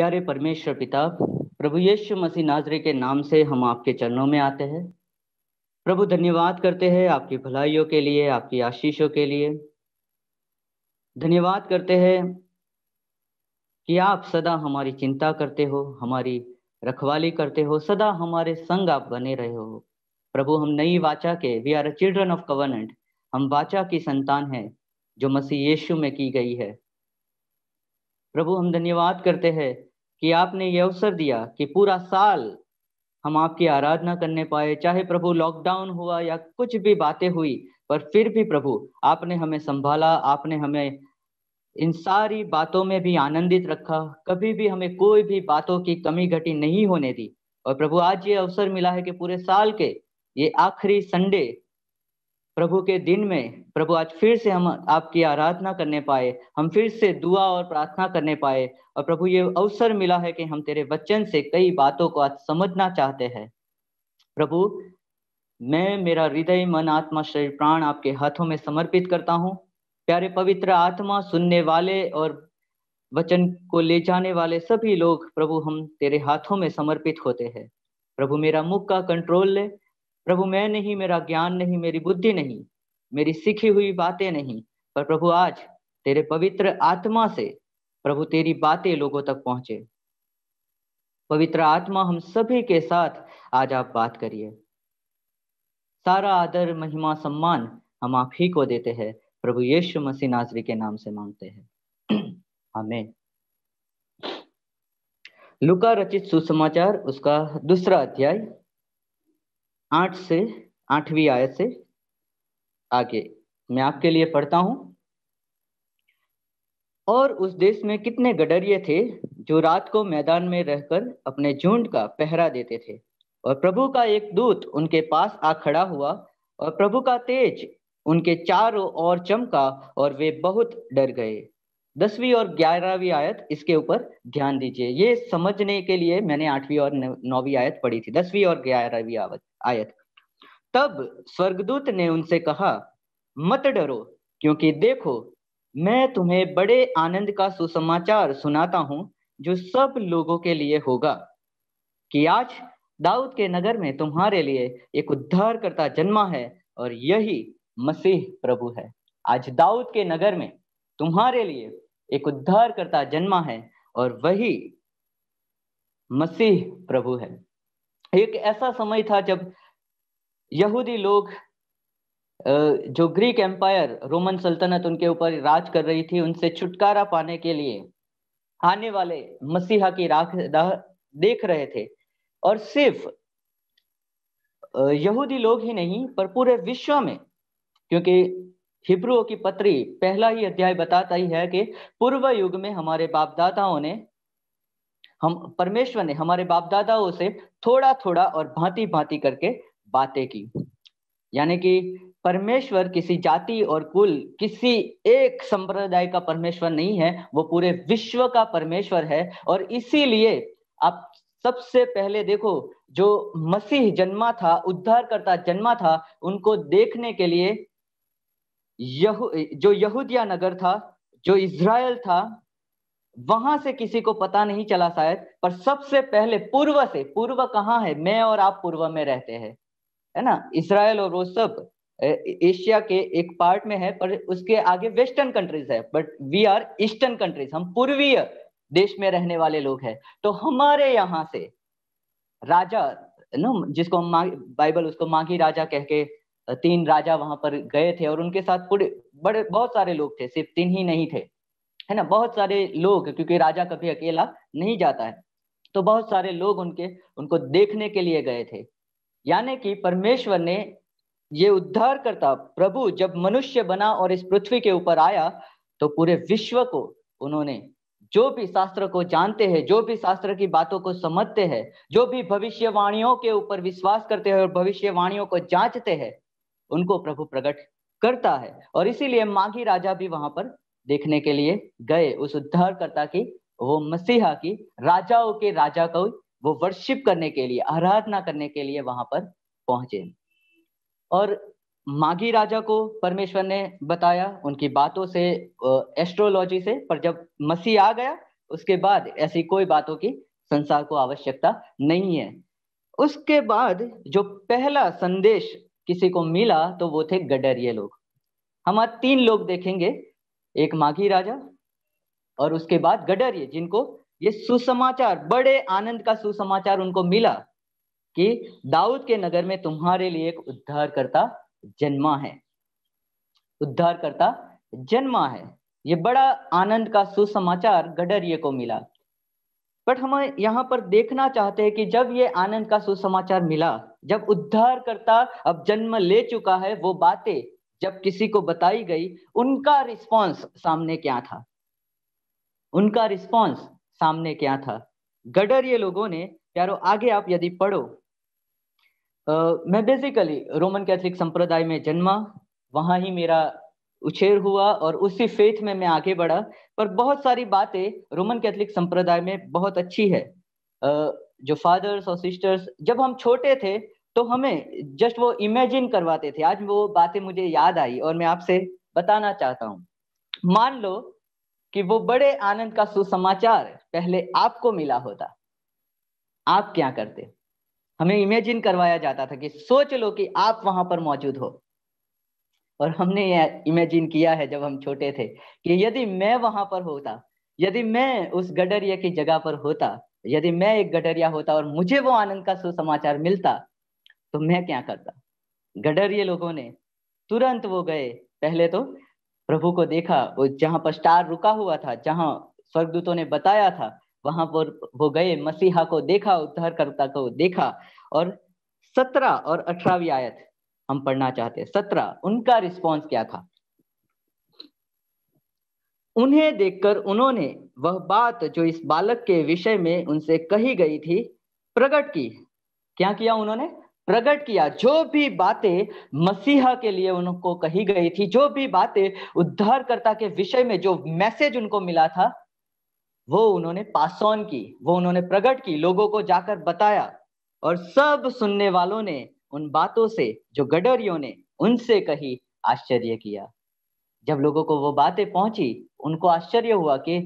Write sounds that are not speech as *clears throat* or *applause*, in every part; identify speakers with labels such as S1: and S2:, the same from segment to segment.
S1: प्यारे परमेश्वर पिता प्रभु यीशु मसीह नाजरे के नाम से हम आपके चरणों में आते हैं प्रभु धन्यवाद करते हैं आपकी भलाइयों के लिए आपकी आशीषों के लिए धन्यवाद करते हैं कि आप सदा हमारी चिंता करते हो हमारी रखवाली करते हो सदा हमारे संग आप बने रहे हो प्रभु हम नई वाचा के we are a children of covenant हम वाचा की संतान है जो मसीह यीशु में की गई है प्रभु हम धन्यवाद करते हैं कि आपने ये अवसर दिया कि पूरा साल हम आपकी आराधना करने पाए चाहे प्रभु लॉकडाउन हुआ या कुछ भी बातें हुई पर फिर भी प्रभु आपने हमें संभाला आपने हमें इन सारी बातों में भी आनंदित रखा कभी भी हमें कोई भी बातों की कमी घटी नहीं होने दी और प्रभु आज ये अवसर मिला है कि पूरे साल के ये आखिरी संडे प्रभु के दिन में प्रभु आज फिर से हम आपकी आराधना करने पाए हम फिर से दुआ और प्रार्थना करने पाए और प्रभु ये अवसर मिला है कि हम तेरे वचन से कई बातों को आज समझना चाहते हैं प्रभु मैं मेरा हृदय मन आत्मा शरीर प्राण आपके हाथों में समर्पित करता हूँ प्यारे पवित्र आत्मा सुनने वाले और वचन को ले जाने वाले सभी लोग प्रभु हम तेरे हाथों में समर्पित होते हैं प्रभु मेरा मुख का कंट्रोल ले प्रभु मैं नहीं मेरा ज्ञान नहीं मेरी बुद्धि नहीं मेरी सीखी हुई बातें नहीं पर प्रभु आज तेरे पवित्र आत्मा से प्रभु तेरी बातें लोगों तक पहुंचे पवित्र आत्मा हम सभी के साथ आज आप बात करिए सारा आदर महिमा सम्मान हम आप ही को देते हैं प्रभु यीशु मसीह नाजरी के नाम से मांगते हैं हमें *clears throat* लुका रचित सुसमाचार उसका दूसरा अध्याय आठ से आठवीं आयत से आगे मैं आपके लिए पढ़ता हूं और उस देश में कितने गडरिये थे जो रात को मैदान में रहकर अपने झुंड का पहरा देते थे और प्रभु का एक दूत उनके पास आ खड़ा हुआ और प्रभु का तेज उनके चारों ओर चमका और वे बहुत डर गए दसवीं और ग्यारहवीं आयत इसके ऊपर ध्यान दीजिए ये समझने के लिए मैंने आठवीं और नौवीं आयत पढ़ी थी दसवीं और ग्यारहवीं आयत तब स्वर्गदूत ने उनसे कहा मत डरो क्योंकि देखो मैं तुम्हें बड़े आनंद का सुसमाचार सुनाता हूँ जो सब लोगों के लिए होगा कि आज दाऊद के नगर में तुम्हारे लिए एक उद्धार करता जन्मा है और यही मसीह प्रभु है आज दाऊद के नगर में तुम्हारे लिए एक उद्धार करता जन्मा है और वही मसीह प्रभु है एक ऐसा समय था जब यहूदी लोग जो ग्रीक एम्पायर रोमन सल्तनत उनके ऊपर राज कर रही थी उनसे छुटकारा पाने के लिए आने वाले मसीहा की राख देख रहे थे और सिर्फ यहूदी लोग ही नहीं पर पूरे विश्व में क्योंकि हिब्रुओं की पत्री पहला ही अध्याय बताता ही है कि पूर्व युग में हमारे दादाओं ने हम परमेश्वर ने हमारे दादाओं से थोड़ा थोड़ा और भांति भांति करके बातें की यानी कि परमेश्वर किसी जाति और कुल किसी एक संप्रदाय का परमेश्वर नहीं है वो पूरे विश्व का परमेश्वर है और इसीलिए आप सबसे पहले देखो जो मसीह जन्मा था उद्धार करता जन्मा था उनको देखने के लिए यहु, जो यहूदिया नगर था जो इज़राइल था वहां से किसी को पता नहीं चला शायद पर सबसे पहले पूर्व से पूर्व कहाँ है मैं और आप पूर्व में रहते हैं है ना इसराइल और वो सब एशिया के एक पार्ट में है पर उसके आगे वेस्टर्न कंट्रीज है but we are eastern countries हम पूर्वीय देश में रहने वाले लोग हैं तो हमारे यहाँ से राजा ना जिसको हम बाइबल उसको माघी राजा कह के तीन राजा वहां पर गए थे और उनके साथ पूरे बड़े बहुत सारे लोग थे सिर्फ तीन ही नहीं थे है ना बहुत सारे लोग क्योंकि राजा कभी अकेला नहीं जाता है तो बहुत सारे लोग उनके उनको देखने के लिए गए थे यानी कि परमेश्वर ने ये उद्धार करता प्रभु जब मनुष्य बना और इस पृथ्वी के ऊपर आया तो पूरे विश्व को उन्होंने जो भी शास्त्र को जानते हैं जो भी शास्त्र की बातों को समझते हैं जो भी भविष्यवाणियों के ऊपर विश्वास करते हैं और भविष्यवाणियों को जांचते हैं उनको प्रभु प्रकट करता है और इसीलिए माघी राजा भी वहां पर देखने के लिए गए उस उद्धार करता की वो मसीहा की राजाओं के राजा को वो वर्शिप करने के लिए आराधना करने के लिए वहां पर पहुंचे और माघी राजा को परमेश्वर ने बताया उनकी बातों से एस्ट्रोलॉजी से पर जब मसीह आ गया उसके बाद ऐसी कोई बातों की संसार को आवश्यकता नहीं है उसके बाद जो पहला संदेश किसी को मिला तो वो थे गडरिये लोग हम आज तीन लोग देखेंगे एक माघी राजा और उसके बाद गडरिये जिनको ये सुसमाचार बड़े आनंद का सुसमाचार उनको मिला कि दाऊद के नगर में तुम्हारे लिए एक उद्धार करता जन्मा है उद्धार करता जन्मा है ये बड़ा आनंद का सुसमाचार गडरिये को मिला बट हम यहाँ पर देखना चाहते हैं कि जब ये आनंद का सुसमाचार मिला जब उद्धार करता अब जन्म ले चुका है वो बातें जब किसी को बताई गई उनका रिस्पांस सामने क्या था उनका रिस्पांस सामने क्या था गडर ये लोगों ने प्यारो आगे आप यदि पढ़ो आ, मैं बेसिकली रोमन कैथोलिक संप्रदाय में जन्मा वहां ही मेरा उछेर हुआ और उसी फेथ में मैं आगे बढ़ा पर बहुत सारी बातें रोमन कैथलिक संप्रदाय में बहुत अच्छी है आ, जो फादर्स और सिस्टर्स जब हम छोटे थे तो हमें जस्ट वो इमेजिन करवाते थे आज वो बातें मुझे याद आई और मैं आपसे बताना चाहता हूँ मान लो कि वो बड़े आनंद का सुसमाचार पहले आपको मिला होता आप क्या करते हमें इमेजिन करवाया जाता था कि सोच लो कि आप वहां पर मौजूद हो और हमने यह इमेजिन किया है जब हम छोटे थे कि यदि मैं वहां पर होता यदि मैं उस गडरिया की जगह पर होता यदि मैं एक गडरिया होता और मुझे वो आनंद का सुसमाचार मिलता तो मैं क्या करता गडरिये लोगों ने तुरंत वो गए पहले तो प्रभु को देखा वो जहां पर स्टार रुका हुआ था जहाँ स्वर्गदूतों ने बताया था वहां पर वो गए मसीहा को देखा उद्धार करता को देखा और सत्रह और अठारहवीं आयत हम पढ़ना चाहते हैं सत्रह उनका रिस्पॉन्स क्या था उन्हें देखकर उन्होंने वह बात जो इस बालक के विषय में उनसे कही गई थी प्रकट की क्या किया उन्होंने प्रकट किया जो भी बातें मसीहा के लिए उनको कही गई थी जो भी बातें उद्धारकर्ता के विषय में जो मैसेज उनको मिला था वो उन्होंने पास ऑन की वो उन्होंने प्रकट की लोगों को जाकर बताया और सब सुनने वालों ने उन बातों से जो गडरियों ने उनसे कही आश्चर्य किया जब लोगों को वो बातें पहुंची उनको आश्चर्य हुआ कि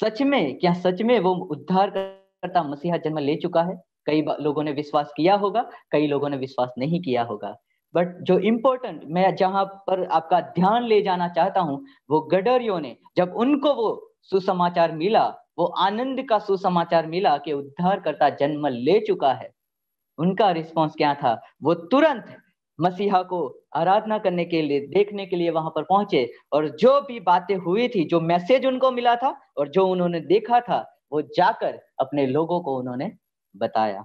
S1: सच में क्या सच में वो उद्धार करता मसीहा जन्म ले चुका है कई लोगों ने विश्वास किया होगा कई लोगों ने विश्वास नहीं किया होगा बट जो इम्पोर्टेंट मैं जहां पर आपका ध्यान ले जाना चाहता हूँ वो गडरियों ने जब उनको वो सुसमाचार मिला वो आनंद का सुसमाचार मिला कि उद्धार करता जन्म ले चुका है उनका रिस्पॉन्स क्या था वो तुरंत मसीहा को आराधना करने के लिए देखने के लिए वहां पर पहुंचे और जो भी बातें हुई थी जो मैसेज उनको मिला था और जो उन्होंने देखा था वो जाकर अपने लोगों को उन्होंने बताया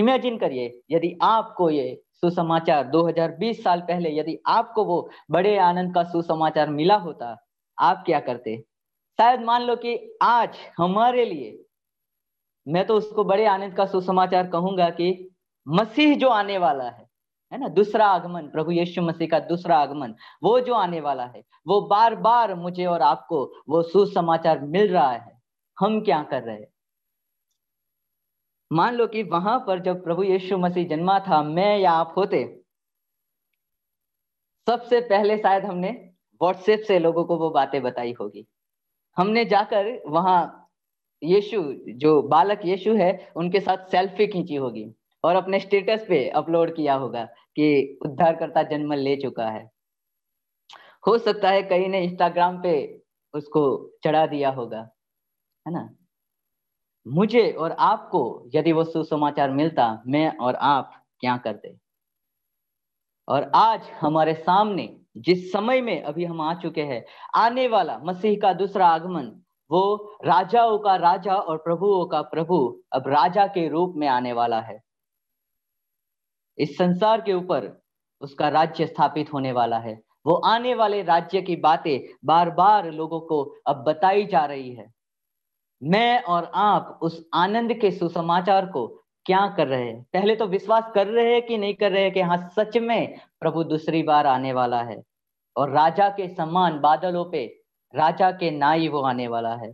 S1: इमेजिन करिए यदि आपको ये सुसमाचार 2020 साल पहले यदि आपको वो बड़े आनंद का सुसमाचार मिला होता आप क्या करते शायद मान लो कि आज हमारे लिए मैं तो उसको बड़े आनंद का सुसमाचार कहूंगा कि मसीह जो आने वाला है है ना दूसरा आगमन प्रभु यीशु मसीह का दूसरा आगमन वो जो आने वाला है वो बार बार मुझे और आपको वो सुसमाचार मिल रहा है हम क्या कर रहे हैं मान लो कि वहां पर जब प्रभु यीशु मसीह जन्मा था मैं या आप होते सबसे पहले शायद हमने व्हाट्सएप से लोगों को वो बातें बताई होगी हमने जाकर वहां यीशु जो बालक यीशु है उनके साथ सेल्फी खींची होगी और अपने स्टेटस पे अपलोड किया होगा कि उद्धारकर्ता जन्म ले चुका है हो सकता है कहीं ने इंस्टाग्राम पे उसको चढ़ा दिया होगा है ना मुझे और आपको यदि वो सुसमाचार मिलता मैं और आप क्या करते और आज हमारे सामने जिस समय में अभी हम आ चुके हैं आने वाला मसीह का दूसरा आगमन वो राजाओं का राजा और प्रभुओं का प्रभु अब राजा के रूप में आने वाला है इस संसार के ऊपर उसका राज्य स्थापित होने वाला है वो आने वाले राज्य की बातें बार बार लोगों को अब बताई जा रही है मैं और आप उस आनंद के सुसमाचार को क्या कर रहे हैं पहले तो विश्वास कर रहे हैं कि नहीं कर रहे हैं कि हाँ सच में प्रभु दूसरी बार आने वाला है और राजा के समान बादलों पे राजा के नाई वो आने वाला है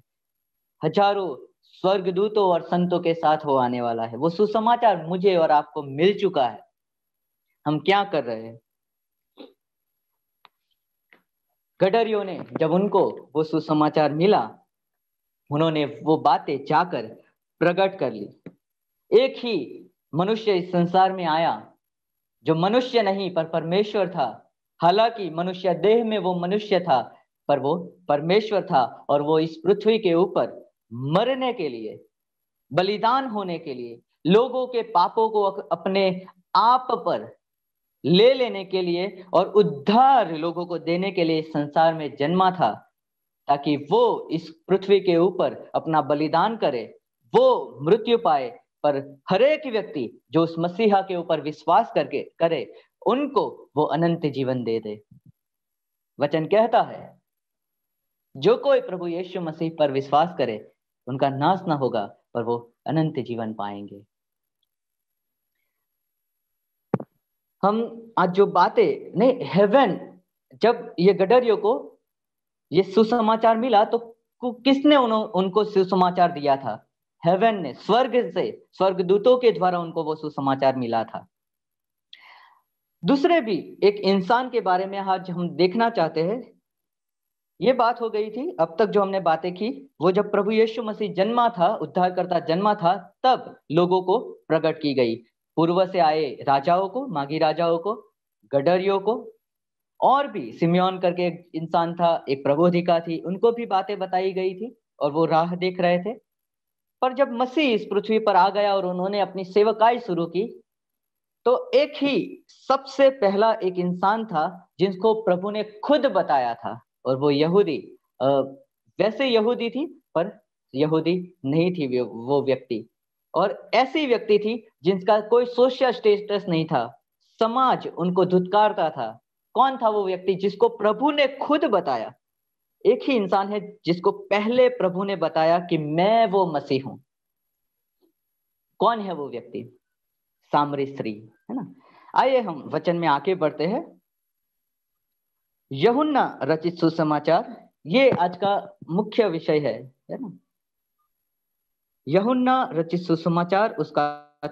S1: हजारों स्वर्गदूतों और संतों के साथ वो आने वाला है वो सुसमाचार मुझे और आपको मिल चुका है हम क्या कर रहे हैं गडरियों ने जब उनको वो सुसमाचार मिला उन्होंने वो बातें जाकर प्रकट कर ली एक ही मनुष्य इस संसार में आया जो मनुष्य नहीं पर परमेश्वर था हालांकि मनुष्य देह में वो मनुष्य था पर वो परमेश्वर था और वो इस पृथ्वी के ऊपर मरने के लिए बलिदान होने के लिए लोगों के पापों को अपने आप पर ले लेने के लिए और उद्धार लोगों को देने के लिए संसार में जन्मा था ताकि वो इस पृथ्वी के ऊपर अपना बलिदान करे वो मृत्यु पाए पर हरेक व्यक्ति जो उस मसीहा के ऊपर विश्वास करके करे उनको वो अनंत जीवन दे दे वचन कहता है जो कोई प्रभु यीशु मसीह पर विश्वास करे उनका नाश ना होगा पर वो अनंत जीवन पाएंगे हम आज जो बातें नहीं हेवन जब ये गडरियों को ये सुसमाचार मिला तो किसने उन, उनको सुसमाचार दिया था हेवन ने स्वर्ग से स्वर्गदूतों के द्वारा उनको वो सुसमाचार मिला था दूसरे भी एक इंसान के बारे में आज हम देखना चाहते हैं ये बात हो गई थी अब तक जो हमने बातें की वो जब प्रभु यीशु मसीह जन्मा था उद्धारकर्ता जन्मा था तब लोगों को प्रकट की गई पूर्व से आए राजाओं को मागी राजाओं को गडरियों को और भी सिम्योन करके एक इंसान था एक प्रबोधिका थी उनको भी बातें बताई गई थी और वो राह देख रहे थे पर जब मसीह इस पृथ्वी पर आ गया और उन्होंने अपनी सेवकाई शुरू की तो एक ही सबसे पहला एक इंसान था जिसको प्रभु ने खुद बताया था और वो यहूदी वैसे यहूदी थी पर यहूदी नहीं थी वो व्यक्ति और ऐसी व्यक्ति थी जिनका कोई सोशल स्टेटस नहीं था समाज उनको धुतकारता था कौन था वो व्यक्ति जिसको प्रभु ने खुद बताया एक ही इंसान है जिसको पहले प्रभु ने बताया कि मैं वो मसीह हूं कौन है वो व्यक्ति सामरी स्त्री है ना आइए हम वचन में आगे बढ़ते हैं यहुन्ना रचित सुसमाचार ये आज का मुख्य विषय है है ना यहुन्ना रचित सुसमाचार उसका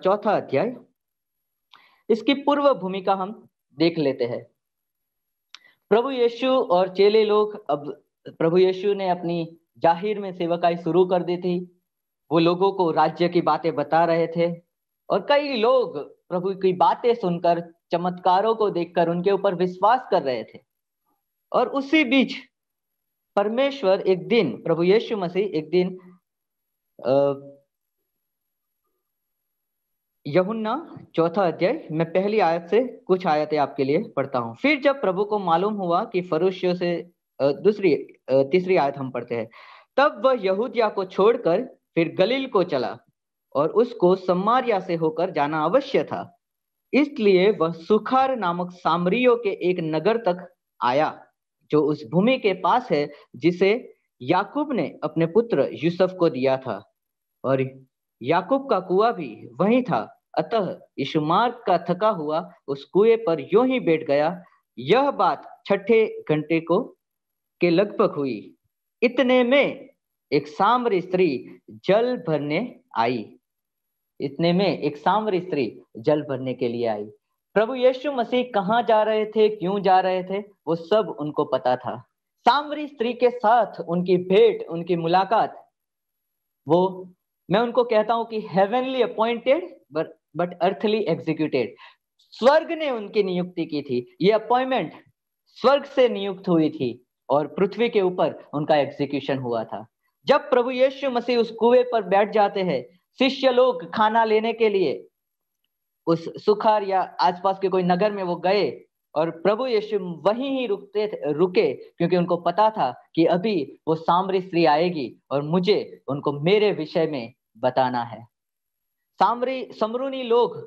S1: चौथा अध्याय इसकी पूर्व भूमिका हम देख लेते हैं प्रभु यीशु और चेले लोग अब प्रभु यीशु ने अपनी जाहिर में सेवकाई शुरू कर दी थी वो लोगों को राज्य की बातें बता रहे थे और कई लोग प्रभु की बातें सुनकर चमत्कारों को देखकर उनके ऊपर विश्वास कर रहे थे और उसी बीच परमेश्वर एक दिन प्रभु यीशु मसीह एक दिन यमुन्ना चौथा अध्याय मैं पहली आयत से कुछ आयतें आपके लिए पढ़ता हूँ फिर जब प्रभु को मालूम हुआ कि फरुशियों से दूसरी तीसरी आयत हम पढ़ते हैं तब वह यहूदिया को छोड़कर फिर गलील को चला और उसको सम्मारिया से होकर जाना अवश्य था इसलिए वह सुखार नामक सामरियों के एक नगर तक आया जो उस भूमि के पास है जिसे याकूब ने अपने पुत्र यूसुफ को दिया था और याकूब का कुआ भी वही था अतः मार्ग का थका हुआ उस कुएं पर यो ही बैठ गया यह बात छठे घंटे को के लगभग हुई इतने में एक साम्र स्त्री जल भरने आई इतने में एक साम्र स्त्री जल भरने के लिए आई प्रभु यीशु मसीह कहाँ जा रहे थे क्यों जा रहे थे वो सब उनको पता था सांवरी स्त्री के साथ उनकी भेंट उनकी मुलाकात वो मैं उनको कहता हूं कि heavenly appointed but earthly executed स्वर्ग ने उनकी नियुक्ति की थी ये अपॉइंटमेंट स्वर्ग से नियुक्त हुई थी और पृथ्वी के ऊपर उनका एग्जीक्यूशन हुआ था जब प्रभु यीशु मसीह उस कुएं पर बैठ जाते हैं शिष्य लोग खाना लेने के लिए उस सुखार या आसपास के कोई नगर में वो गए और प्रभु यीशु वहीं ही रुकते रुके क्योंकि उनको पता था कि अभी वो सामरी स्त्री आएगी और मुझे उनको मेरे विषय में बताना है सामरी समरूनी लोग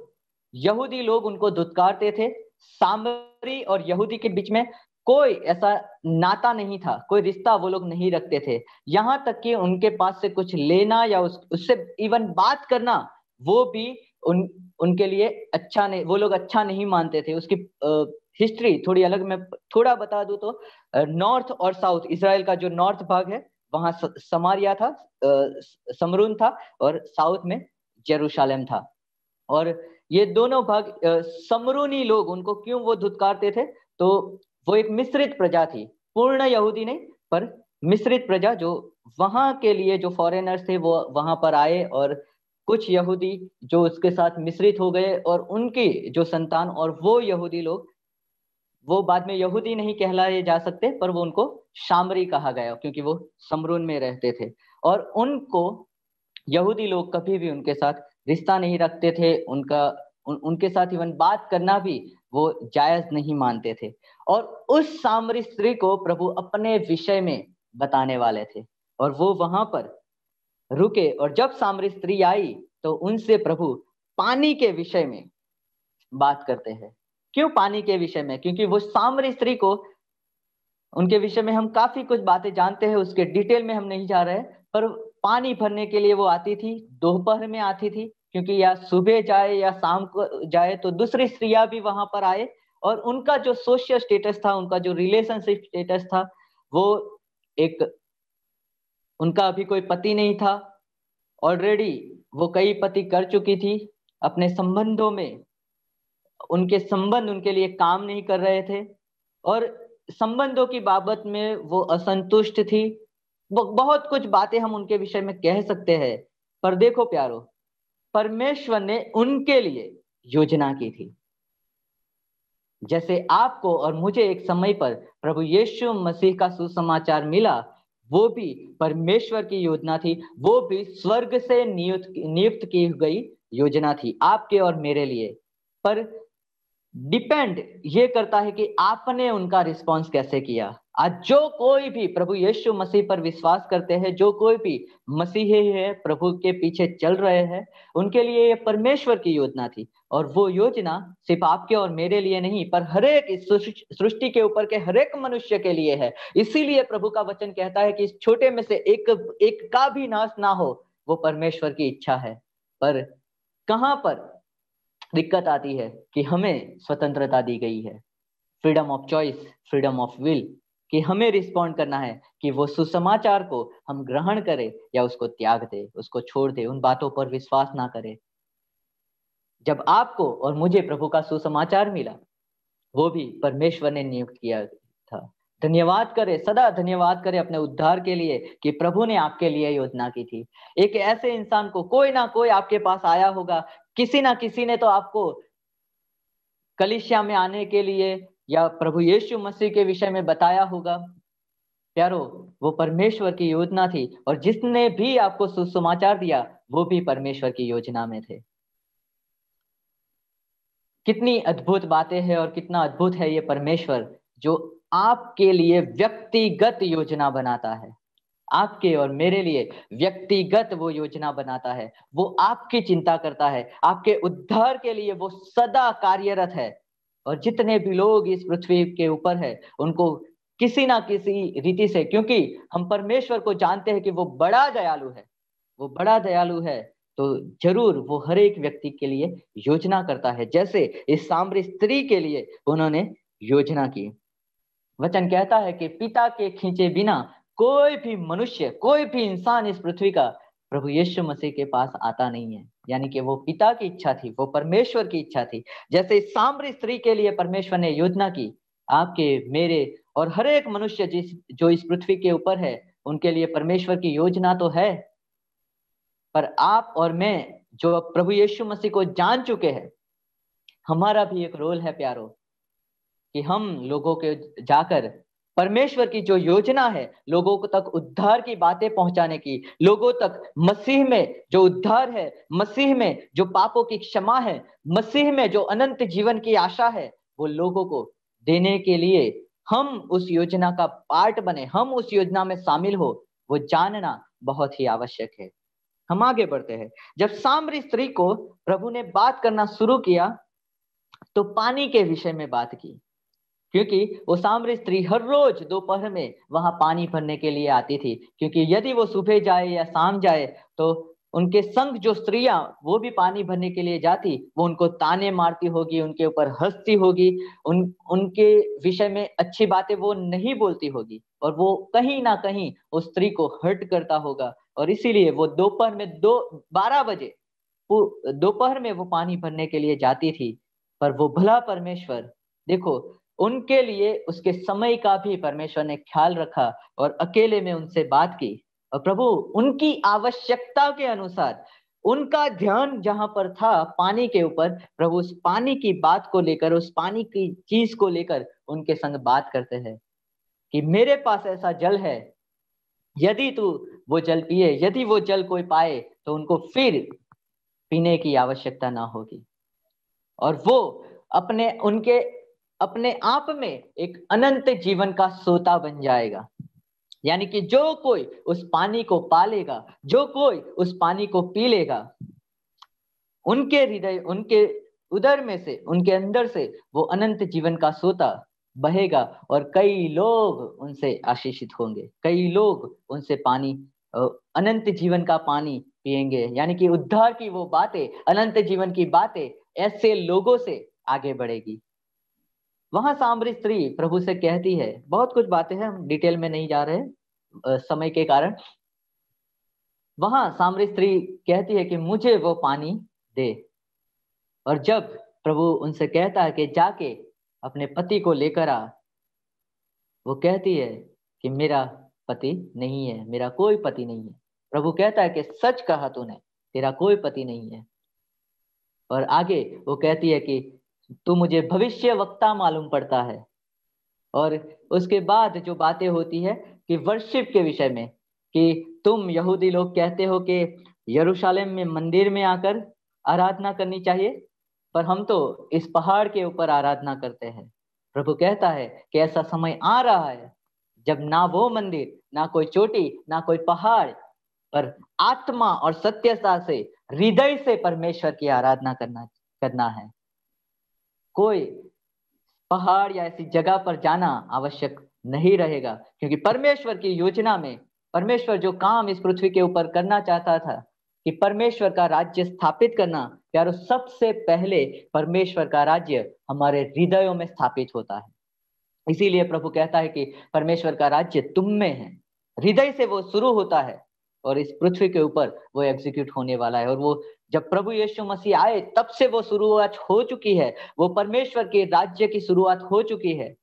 S1: यहूदी लोग उनको दुत्कारते थे सामरी और यहूदी के बीच में कोई ऐसा नाता नहीं था कोई रिश्ता वो लोग नहीं रखते थे यहाँ तक कि उनके पास से कुछ लेना या उस, उससे इवन बात करना वो भी उन उनके लिए अच्छा नहीं वो लोग अच्छा नहीं मानते थे उसकी हिस्ट्री थोड़ी अलग मैं थोड़ा बता दू तो नॉर्थ और साउथ इसराइल का जो नॉर्थ भाग है वहां समारिया था समरून था और साउथ में जेरूशलेम था और ये दोनों भाग समरूनी लोग उनको क्यों वो धुतकारते थे तो वो एक मिश्रित प्रजा थी पूर्ण यहूदी नहीं पर मिश्रित प्रजा जो वहां के लिए जो फॉरेनर्स थे वो वहां पर आए और कुछ यहूदी जो उसके साथ मिश्रित हो गए और उनकी जो संतान और वो यहूदी लोग वो बाद में यहूदी नहीं कहलाए जा सकते पर वो उनको शामरी कहा गया क्योंकि वो समरून में रहते थे और उनको यहूदी लोग कभी भी उनके साथ रिश्ता नहीं रखते थे उनका उन, उनके साथ इवन बात करना भी वो जायज नहीं मानते थे और उस सामरी स्त्री को प्रभु अपने विषय में बताने वाले थे और वो वहां पर रुके और जब सामरी स्त्री आई तो उनसे प्रभु पानी के विषय में बात करते हैं क्यों पानी के विषय में क्योंकि वो साम्र स्त्री को उनके विषय में हम काफी कुछ बातें जानते हैं उसके डिटेल में हम नहीं जा रहे पर पानी भरने के लिए वो आती थी दोपहर में आती थी क्योंकि या सुबह जाए या शाम को जाए तो दूसरी स्त्रियां भी वहां पर आए और उनका जो सोशल स्टेटस था उनका जो रिलेशनशिप स्टेटस था वो एक उनका अभी कोई पति नहीं था ऑलरेडी वो कई पति कर चुकी थी अपने संबंधों में उनके संबंध उनके लिए काम नहीं कर रहे थे और संबंधों की बाबत में वो असंतुष्ट थी बहुत कुछ बातें हम उनके विषय में कह सकते हैं पर देखो प्यारो परमेश्वर ने उनके लिए योजना की थी जैसे आपको और मुझे एक समय पर प्रभु यीशु मसीह का सुसमाचार मिला वो भी परमेश्वर की योजना थी वो भी स्वर्ग से नियुक्त नियुक्त की गई योजना थी आपके और मेरे लिए पर डिपेंड ये करता है कि आपने उनका रिस्पॉन्स कैसे किया आज जो कोई भी प्रभु यीशु मसीह पर विश्वास करते हैं जो कोई भी मसीह है प्रभु के पीछे चल रहे हैं उनके लिए ये परमेश्वर की योजना थी और वो योजना सिर्फ आपके और मेरे लिए नहीं पर हरेक इस सृष्टि के ऊपर के हरेक मनुष्य के लिए है इसीलिए प्रभु का वचन कहता है कि इस छोटे में से एक एक का भी नाश ना हो वो परमेश्वर की इच्छा है पर कहाँ पर दिक्कत आती है कि हमें स्वतंत्रता दी गई है freedom of choice freedom of will कि हमें रिस्पॉन्ड करना है कि वो सुसमाचार को हम ग्रहण करें या उसको त्याग दे उसको छोड़ दे उन बातों पर विश्वास ना करें जब आपको और मुझे प्रभु का सुसमाचार मिला वो भी परमेश्वर ने नियुक्त किया था धन्यवाद करे सदा धन्यवाद करे अपने उद्धार के लिए कि प्रभु ने आपके लिए योजना की थी एक ऐसे इंसान को कोई ना कोई आपके पास आया होगा किसी ना किसी ने तो आपको कलिशिया में आने के लिए या प्रभु यीशु मसीह के विषय में बताया होगा प्यारो वो परमेश्वर की योजना थी और जिसने भी आपको सुसमाचार दिया वो भी परमेश्वर की योजना में थे कितनी अद्भुत बातें हैं और कितना अद्भुत है ये परमेश्वर जो आपके लिए व्यक्तिगत योजना बनाता है आपके और मेरे लिए व्यक्तिगत वो योजना बनाता है वो आपकी चिंता करता है आपके उद्धार के लिए वो सदा कार्यरत है और जितने भी लोग इस पृथ्वी के ऊपर है उनको किसी ना किसी रीति से क्योंकि हम परमेश्वर को जानते हैं कि वो बड़ा दयालु है वो बड़ा दयालु है तो जरूर वो हर एक व्यक्ति के लिए योजना करता है जैसे इस साम्री स्त्री के लिए उन्होंने योजना की वचन कहता है कि पिता के खींचे बिना कोई भी मनुष्य कोई भी इंसान इस पृथ्वी का प्रभु यीशु मसीह के पास आता नहीं है यानी कि वो पिता की इच्छा थी वो परमेश्वर की इच्छा थी जैसे सामरी स्त्री के लिए परमेश्वर ने योजना की आपके मेरे और हर एक मनुष्य जिस जो इस पृथ्वी के ऊपर है उनके लिए परमेश्वर की योजना तो है पर आप और मैं जो प्रभु यीशु मसीह को जान चुके हैं हमारा भी एक रोल है प्यारो कि हम लोगों के जाकर परमेश्वर की जो योजना है लोगों को तक उद्धार की बातें पहुंचाने की लोगों तक मसीह में जो उद्धार है मसीह में जो पापों की क्षमा है मसीह में जो अनंत जीवन की आशा है वो लोगों को देने के लिए हम उस योजना का पार्ट बने हम उस योजना में शामिल हो वो जानना बहुत ही आवश्यक है हम आगे बढ़ते हैं जब साम्री स्त्री को प्रभु ने बात करना शुरू किया तो पानी के विषय में बात की क्योंकि वो साम्र स्त्री हर रोज दोपहर में वहां पानी भरने के लिए आती थी क्योंकि यदि वो सुबह जाए या शाम जाए तो उनके संग जो स्त्रियां वो भी पानी भरने के लिए जाती वो उनको ताने मारती होगी उनके ऊपर हंसती होगी उन उनके विषय में अच्छी बातें वो नहीं बोलती होगी और वो कहीं ना कहीं उस स्त्री को हर्ट करता होगा और इसीलिए वो दोपहर में दो बारह बजे दोपहर में वो पानी भरने के लिए जाती थी पर वो भला परमेश्वर देखो उनके लिए उसके समय का भी परमेश्वर ने ख्याल रखा और अकेले में उनसे बात की और प्रभु उनकी आवश्यकता के अनुसार उनका ध्यान जहां पर था पानी के ऊपर प्रभु उस पानी की बात को लेकर उस पानी की चीज को लेकर उनके संग बात करते हैं कि मेरे पास ऐसा जल है यदि तू वो जल पिए यदि वो जल कोई पाए तो उनको फिर पीने की आवश्यकता ना होगी और वो अपने उनके अपने आप में एक अनंत जीवन का सोता बन जाएगा यानी कि जो कोई उस पानी को पालेगा जो कोई उस पानी को पी लेगा उनके हृदय उनके उधर में से उनके अंदर से वो अनंत जीवन का सोता बहेगा और कई लोग उनसे आशीषित होंगे कई लोग उनसे पानी अनंत जीवन का पानी पिएंगे यानी कि उद्धार की वो बातें अनंत जीवन की बातें ऐसे लोगों से आगे बढ़ेगी वहां सांबरी स्त्री प्रभु से कहती है बहुत कुछ बातें हैं हम डिटेल में नहीं जा रहे समय के कारण वहां सामरी स्त्री कहती है कि मुझे वो पानी दे और जब प्रभु उनसे कहता है कि जाके अपने पति को लेकर आ वो कहती है कि मेरा पति नहीं है मेरा कोई पति नहीं है प्रभु कहता है कि सच कहा तूने तेरा कोई पति नहीं है और आगे वो कहती है कि तो मुझे भविष्य वक्ता मालूम पड़ता है और उसके बाद जो बातें होती है कि वर्शिप के विषय में कि तुम यहूदी लोग कहते हो कि यरूशलेम में मंदिर में आकर आराधना करनी चाहिए पर हम तो इस पहाड़ के ऊपर आराधना करते हैं प्रभु कहता है कि ऐसा समय आ रहा है जब ना वो मंदिर ना कोई चोटी ना कोई पहाड़ पर आत्मा और सत्यता से हृदय से परमेश्वर की आराधना करना करना है कोई पहाड़ या ऐसी जगह पर जाना आवश्यक नहीं रहेगा क्योंकि परमेश्वर की योजना में परमेश्वर जो काम इस पृथ्वी के ऊपर करना चाहता था कि परमेश्वर का राज्य स्थापित करना प्यारो सबसे पहले परमेश्वर का राज्य हमारे हृदयों में स्थापित होता है इसीलिए प्रभु कहता है कि परमेश्वर का राज्य तुम में है हृदय से वो शुरू होता है और इस पृथ्वी के ऊपर वो एग्जीक्यूट होने वाला है और वो जब प्रभु यीशु मसीह आए तब से वो शुरुआत हो चुकी है वो परमेश्वर के राज्य की शुरुआत हो चुकी है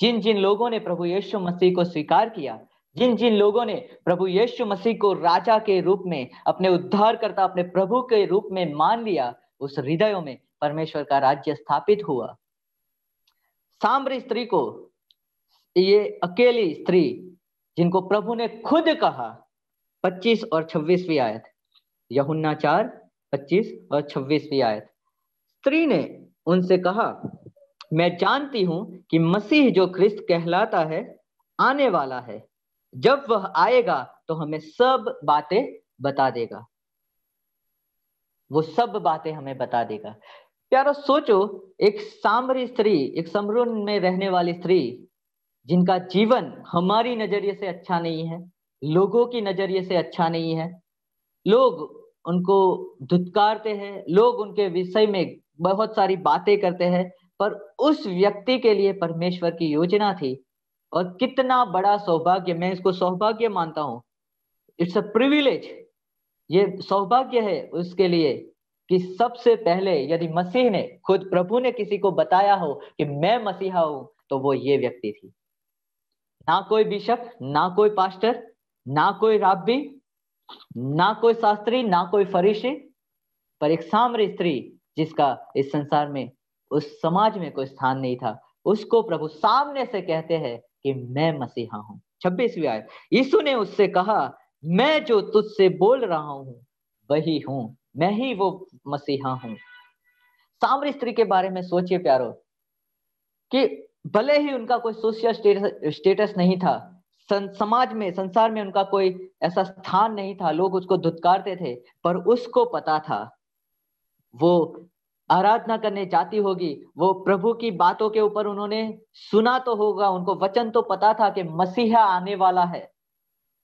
S1: जिन जिन लोगों ने प्रभु यीशु मसीह को स्वीकार किया जिन जिन लोगों ने प्रभु यीशु मसीह को राजा के रूप में अपने उद्धारकर्ता अपने प्रभु के रूप में मान लिया उस हृदयों में परमेश्वर का राज्य स्थापित हुआ साम्र स्त्री को ये अकेली स्त्री जिनको प्रभु ने खुद कहा 25 और छब्बीसवीं आयत यहुन्ना चार पच्चीस और छब्बीसवीं आयत स्त्री ने उनसे कहा मैं जानती हूं कि मसीह जो ख्रिस्त कहलाता है आने वाला है जब वह आएगा तो हमें सब बातें बता देगा वो सब बातें हमें बता देगा प्यारो सोचो एक सामरी स्त्री एक समरून में रहने वाली स्त्री जिनका जीवन हमारी नजरिए से अच्छा नहीं है लोगों की नजरिए से अच्छा नहीं है लोग उनको धुतकारते हैं लोग उनके विषय में बहुत सारी बातें करते हैं पर उस व्यक्ति के लिए परमेश्वर की योजना थी और कितना बड़ा सौभाग्य मैं इसको सौभाग्य मानता हूं इट्स अ प्रिविलेज ये सौभाग्य है उसके लिए कि सबसे पहले यदि मसीह ने खुद प्रभु ने किसी को बताया हो कि मैं मसीहा हूं तो वो ये व्यक्ति थी ना कोई बिशप ना कोई पास्टर ना कोई राबी ना कोई शास्त्री ना कोई फरिशी पर एक साम्र स्त्री जिसका इस संसार में उस समाज में कोई स्थान नहीं था उसको प्रभु सामने से कहते हैं कि मैं मसीहा हूं छब्बीसवीं आय यीशु ने उससे कहा मैं जो तुझसे बोल रहा हूँ वही हूँ मैं ही वो मसीहा हूँ साम्र स्त्री के बारे में सोचिए प्यारो कि भले ही उनका कोई सोशल स्टेटस नहीं था समाज में संसार में उनका कोई ऐसा स्थान नहीं था लोग उसको धुतकारते थे पर उसको पता था वो आराधना करने जाती होगी वो प्रभु की बातों के ऊपर उन्होंने सुना तो होगा उनको वचन तो पता था कि मसीहा आने वाला है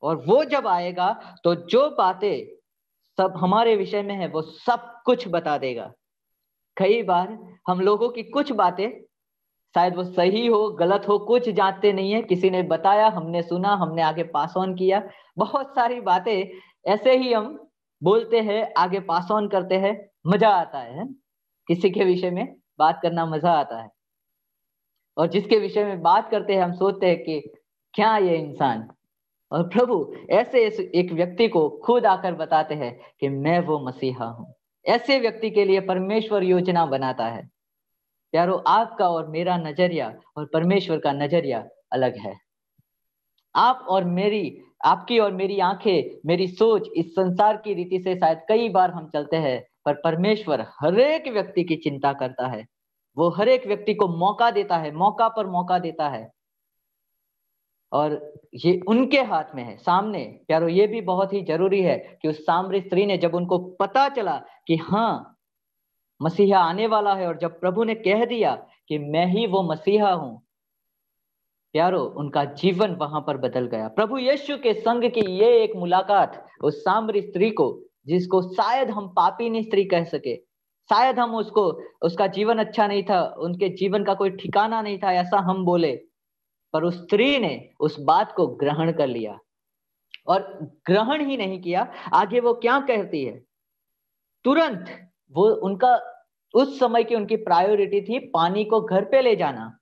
S1: और वो जब आएगा तो जो बातें सब हमारे विषय में है वो सब कुछ बता देगा कई बार हम लोगों की कुछ बातें शायद वो सही हो गलत हो कुछ जानते नहीं है किसी ने बताया हमने सुना हमने आगे पास ऑन किया बहुत सारी बातें ऐसे ही हम बोलते हैं आगे पास ऑन करते हैं मजा आता है किसी के विषय में बात करना मजा आता है और जिसके विषय में बात करते हैं हम सोचते हैं कि क्या ये इंसान और प्रभु ऐसे एक व्यक्ति को खुद आकर बताते हैं कि मैं वो मसीहा हूं ऐसे व्यक्ति के लिए परमेश्वर योजना बनाता है प्यारो आपका और मेरा नजरिया और परमेश्वर का नजरिया अलग है आप और मेरी आपकी और मेरी आंखें मेरी सोच इस संसार की रीति से शायद कई बार हम चलते हैं पर परमेश्वर हर एक व्यक्ति की चिंता करता है वो हर एक व्यक्ति को मौका देता है मौका पर मौका देता है और ये उनके हाथ में है सामने प्यारो ये भी बहुत ही जरूरी है कि उस सामरी स्त्री ने जब उनको पता चला कि हाँ मसीहा आने वाला है और जब प्रभु ने कह दिया कि मैं ही वो मसीहा हूं प्यारो उनका जीवन वहां पर बदल गया प्रभु यीशु के संग की ये एक मुलाकात उस सामरी स्त्री को जिसको शायद हम पापी स्त्री कह सके शायद हम उसको उसका जीवन अच्छा नहीं था उनके जीवन का कोई ठिकाना नहीं था ऐसा हम बोले पर उस स्त्री ने उस बात को ग्रहण कर लिया और ग्रहण ही नहीं किया आगे वो क्या कहती है तुरंत वो उनका उस समय की उनकी प्रायोरिटी थी पानी को घर पे ले जाना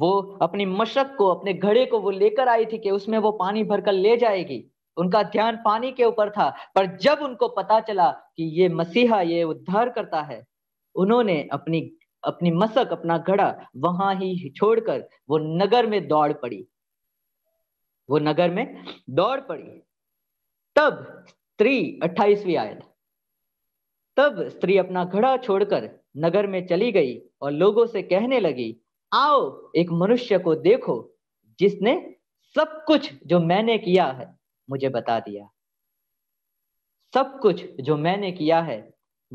S1: वो अपनी मशक को अपने घड़े को वो लेकर आई थी कि उसमें वो पानी भरकर ले जाएगी उनका ध्यान पानी के ऊपर था पर जब उनको पता चला कि ये मसीहा ये उद्धार करता है उन्होंने अपनी अपनी मशक अपना घड़ा वहां ही छोड़कर वो नगर में दौड़ पड़ी वो नगर में दौड़ पड़ी तब स्त्री अट्ठाईसवीं आयत तब स्त्री अपना घड़ा छोड़कर नगर में चली गई और लोगों से कहने लगी आओ एक मनुष्य को देखो जिसने सब कुछ जो मैंने किया है मुझे बता दिया सब कुछ जो मैंने किया है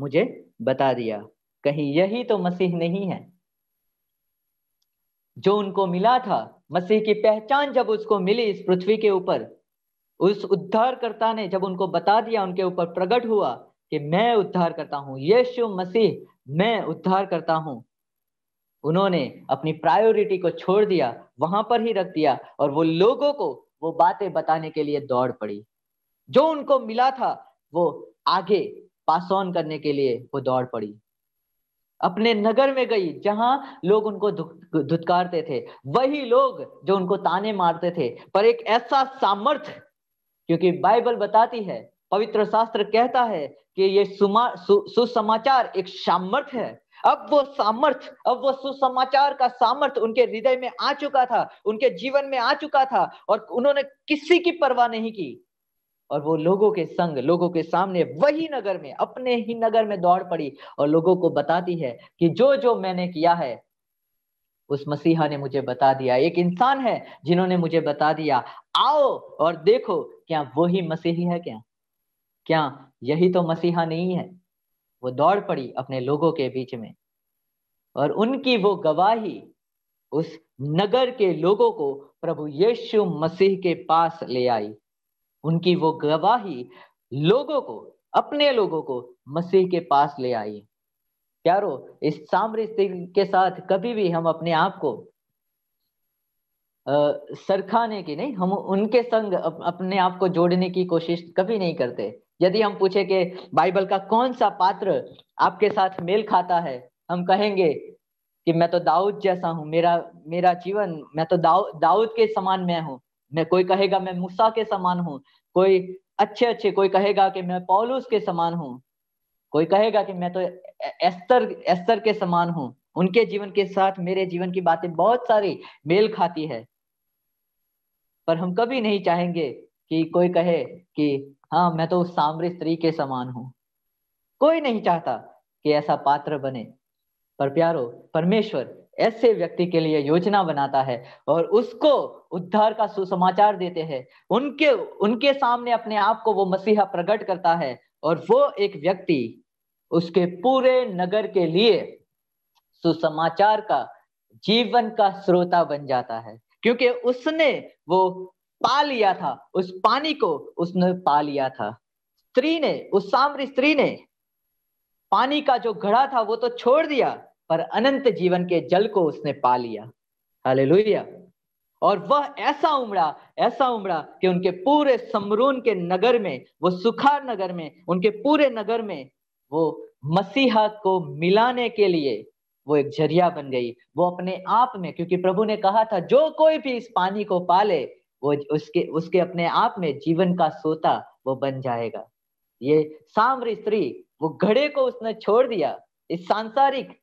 S1: मुझे बता दिया कहीं यही तो मसीह नहीं है जो उनको मिला था मसीह की पहचान जब उसको मिली इस पृथ्वी के ऊपर उस उद्धारकर्ता ने जब उनको बता दिया उनके ऊपर प्रकट हुआ कि मैं उद्धार करता हूँ यीशु मसीह मैं उद्धार करता हूँ उन्होंने अपनी प्रायोरिटी को छोड़ दिया वहां पर ही रख दिया और वो लोगों को वो बातें बताने के लिए दौड़ पड़ी जो उनको मिला था वो आगे पास ऑन करने के लिए वो दौड़ पड़ी अपने नगर में गई जहां लोग उनको धुतकारते थे वही लोग जो उनको ताने मारते थे पर एक ऐसा सामर्थ क्योंकि बाइबल बताती है पवित्र शास्त्र कहता है कि ये सुमा सु, सुसमाचार एक सामर्थ है अब वो सामर्थ अब वो सुसमाचार का सामर्थ उनके हृदय में आ चुका था उनके जीवन में आ चुका था और उन्होंने किसी की परवाह नहीं की और वो लोगों के संग लोगों के सामने वही नगर में अपने ही नगर में दौड़ पड़ी और लोगों को बताती है कि जो जो मैंने किया है उस मसीहा ने मुझे बता दिया एक इंसान है जिन्होंने मुझे बता दिया आओ और देखो क्या वो ही मसीही है क्या क्या यही तो मसीहा नहीं है वो दौड़ पड़ी अपने लोगों के बीच में और उनकी वो गवाही उस नगर के लोगों को प्रभु यीशु मसीह के पास ले आई उनकी वो गवाही लोगों को अपने लोगों को मसीह के पास ले आई प्यारो इस सामरी के साथ कभी भी हम अपने आप को सरखाने की नहीं हम उनके संग अपने आप को जोड़ने की कोशिश कभी नहीं करते यदि हम पूछे कि बाइबल का कौन सा पात्र आपके साथ मेल खाता है हम कहेंगे कि मैं तो दाऊद जैसा हूँ मेरा मेरा जीवन मैं तो दाऊ दाऊद के समान मैं हूँ मैं कोई कहेगा मैं मूसा के समान हूँ कोई अच्छे अच्छे कोई कहेगा कि मैं पौलुस के समान हूँ कोई कहेगा कि मैं तो एस्तर एस्तर के समान हूँ उनके जीवन के साथ मेरे जीवन की बातें बहुत सारी मेल खाती है पर हम कभी नहीं चाहेंगे कि कोई कहे कि हाँ मैं तो उस साम्र स्त्री के समान हूं कोई नहीं चाहता कि ऐसा पात्र बने पर प्यारो परमेश्वर ऐसे व्यक्ति के लिए योजना बनाता है और उसको उद्धार का सुसमाचार देते हैं उनके उनके सामने अपने आप को वो मसीहा प्रकट करता है और वो एक व्यक्ति उसके पूरे नगर के लिए सुसमाचार का जीवन का श्रोता बन जाता है क्योंकि उसने वो पा लिया था उस पानी को उसने पा लिया था स्त्री ने उस सामरी स्त्री ने पानी का जो घड़ा था वो तो छोड़ दिया पर अनंत जीवन के जल को उसने पा लिया हालेलुया और वह ऐसा उमड़ा ऐसा उमड़ा कि उनके पूरे समरून के नगर में वो सुखार नगर में उनके पूरे नगर में वो मसीहा को मिलाने के लिए वो एक जरिया बन गई वो अपने आप में क्योंकि प्रभु ने कहा था जो कोई भी इस पानी को पाले वो उसके उसके अपने आप में जीवन का सोता वो बन जाएगा ये साम्र स्त्री वो घड़े को उसने छोड़ दिया इस सांसारिक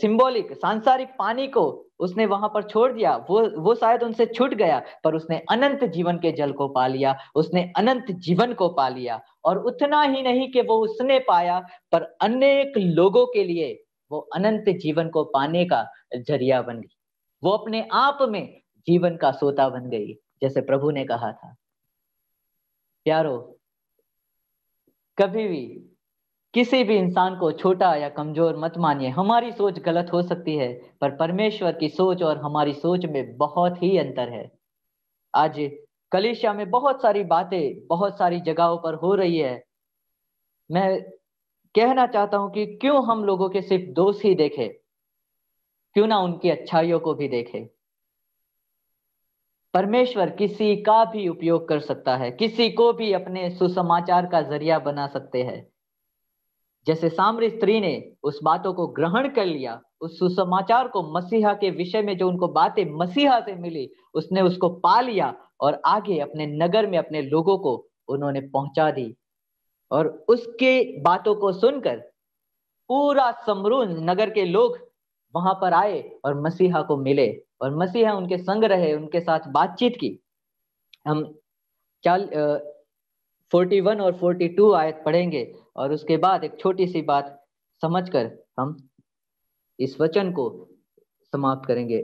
S1: सिंबॉलिक सांसारिक पानी को उसने वहां पर छोड़ दिया वो वो शायद उनसे छूट गया पर उसने अनंत जीवन के जल को पा लिया उसने अनंत जीवन को पा लिया और उतना ही नहीं कि वो उसने पाया पर अनेक लोगों के लिए वो अनंत जीवन को पाने का जरिया बन गई वो अपने आप में जीवन का सोता बन गई जैसे प्रभु ने कहा था प्यारो कभी भी किसी भी इंसान को छोटा या कमजोर मत मानिए हमारी सोच गलत हो सकती है पर परमेश्वर की सोच और हमारी सोच में बहुत ही अंतर है आज कलेशिया में बहुत सारी बातें बहुत सारी जगहों पर हो रही है मैं कहना चाहता हूं कि क्यों हम लोगों के सिर्फ दोष ही देखें क्यों ना उनकी अच्छाइयों को भी देखें परमेश्वर किसी का भी उपयोग कर सकता है किसी को भी अपने सुसमाचार का जरिया बना सकते हैं जैसे सामरी स्त्री ने उस बातों को ग्रहण कर लिया उस सुसमाचार को मसीहा के विषय में जो उनको बातें मसीहा से मिली उसने उसको पा लिया और आगे अपने नगर में अपने लोगों को उन्होंने पहुंचा दी और उसके बातों को सुनकर पूरा समरून नगर के लोग वहां पर आए और मसीहा को मिले और मसीहा उनके संग रहे उनके साथ बातचीत की हम चाल फोर्टी वन और फोर्टी टू आयत पढ़ेंगे और उसके बाद एक छोटी सी बात समझकर हम इस वचन को समाप्त करेंगे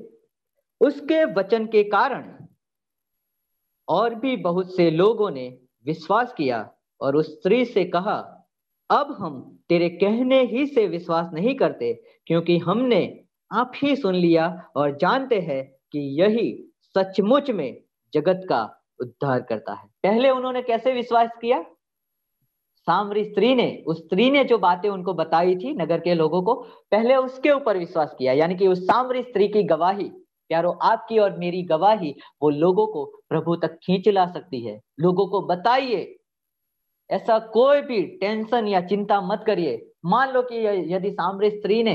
S1: उसके वचन के कारण और भी बहुत से लोगों ने विश्वास किया और उस स्त्री से कहा अब हम तेरे कहने ही से विश्वास नहीं करते क्योंकि हमने आप ही सुन लिया और जानते हैं कि यही सचमुच में जगत का उद्धार करता है पहले उन्होंने कैसे विश्वास किया सामरी स्त्री ने उस स्त्री ने जो बातें उनको बताई थी नगर के लोगों को पहले उसके ऊपर विश्वास किया यानी कि उस सामरी स्त्री की गवाही प्यारो आपकी और मेरी गवाही वो लोगों को प्रभु तक खींच ला सकती है लोगों को बताइए ऐसा कोई भी टेंशन या चिंता मत करिए मान लो कि यदि सामने स्त्री ने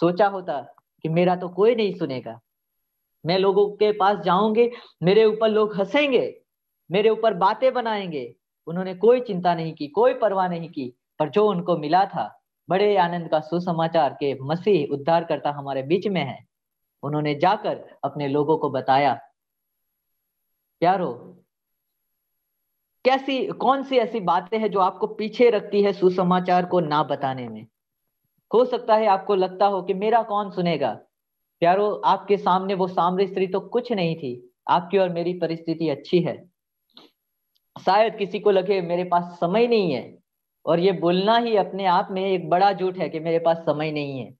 S1: सोचा होता कि मेरा तो कोई नहीं सुनेगा मैं लोगों के पास जाऊंगी मेरे ऊपर लोग हंसेंगे मेरे ऊपर बातें बनाएंगे उन्होंने कोई चिंता नहीं की कोई परवाह नहीं की पर जो उनको मिला था बड़े आनंद का सुसमाचार के मसीह उद्धार करता हमारे बीच में है उन्होंने जाकर अपने लोगों को बताया प्यारो कैसी कौन सी ऐसी बातें हैं जो आपको पीछे रखती है सुसमाचार को ना बताने में हो सकता है आपको लगता हो कि मेरा कौन सुनेगा प्यारो आपके सामने वो साम्री स्त्री तो कुछ नहीं थी आपकी और मेरी परिस्थिति अच्छी है शायद किसी को लगे मेरे पास समय नहीं है और ये बोलना ही अपने आप में एक बड़ा झूठ है कि मेरे पास समय नहीं है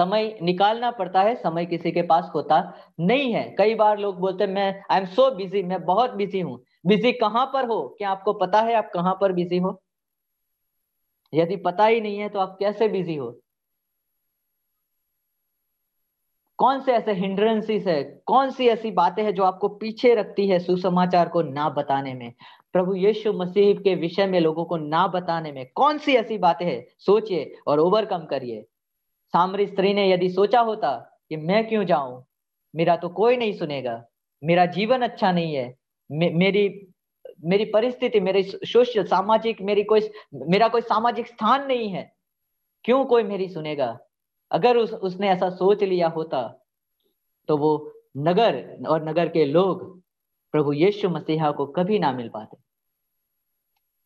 S1: समय निकालना पड़ता है समय किसी के पास होता नहीं है कई बार लोग बोलते हैं मैं आई एम सो बिजी मैं बहुत बिजी हूँ बिजी कहां पर हो क्या आपको पता है आप कहां पर बिजी हो यदि पता ही नहीं है तो आप कैसे बिजी हो कौन से ऐसे हिंड्रेंसेस है कौन सी ऐसी बातें हैं जो आपको पीछे रखती है सुसमाचार को ना बताने में प्रभु यीशु मसीह के विषय में लोगों को ना बताने में कौन सी ऐसी बातें हैं सोचिए और ओवरकम करिए सामरी स्त्री ने यदि सोचा होता कि मैं क्यों जाऊं मेरा तो कोई नहीं सुनेगा मेरा जीवन अच्छा नहीं है मेरी मेरी परिस्थिति मेरे सोशल सामाजिक मेरी कोई मेरा कोई सामाजिक स्थान नहीं है क्यों कोई मेरी सुनेगा अगर उस उसने ऐसा सोच लिया होता तो वो नगर और नगर के लोग प्रभु यीशु मसीहा को कभी ना मिल पाते